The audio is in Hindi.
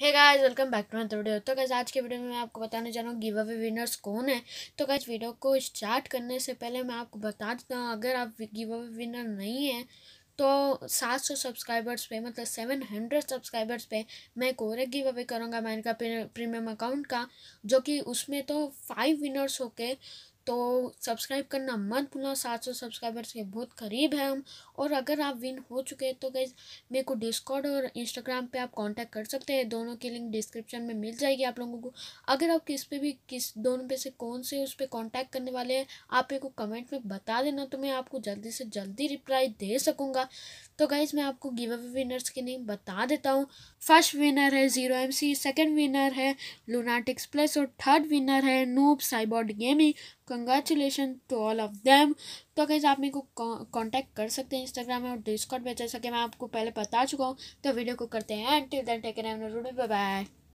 है guys welcome back to another video तो गाइस आज के वीडियो में मैं आपको बताने जा रहा हूँ गिव अवे विनर्स कौन है तो गाइस वीडियो को स्टार्ट करने से पहले मैं आपको बता देता हूँ अगर आप गिव अवे विनर नहीं हैं तो 700 सब्सक्राइबर्स पे मतलब 700 सब्सक्राइबर्स पे मैं एक और गिव अवे करूँगा मैं इनका प्रीमियम अकाउंट का जो कि उसमें तो फाइव विनर्स होके तो सब्सक्राइब करना मत भूलना सात सौ सब्सक्राइबर्स के बहुत करीब हैं हम और अगर आप विन हो चुके हैं तो गैस मेरे को डिस्कॉर्ड और इंस्टाग्राम पे आप कांटेक्ट कर सकते हैं दोनों की लिंक डिस्क्रिप्शन में मिल जाएगी आप लोगों को अगर आप किस पे भी किस दोनों पे से कौन से उस पर कॉन्टैक्ट करने वाले हैं आप मेरे को कमेंट में बता देना तो मैं आपको जल्दी से जल्दी रिप्लाई दे सकूँगा तो गाइज मैं आपको गिव अवे विनर्स के नेम बता देता हूँ फर्स्ट विनर है zero M C second winner है लूनाटिक्स प्लस और थर्ड विनर है Noob Saibot Gaming congratulation to all of them तो गाइज आप मेरे को कॉन्टैक्ट कर सकते हैं इंस्टाग्राम में और डिस्कॉट में जैसा कि मैं आपको पहले बता चुका हूँ तो वीडियो को करते हैं एंड टिल टेक बाय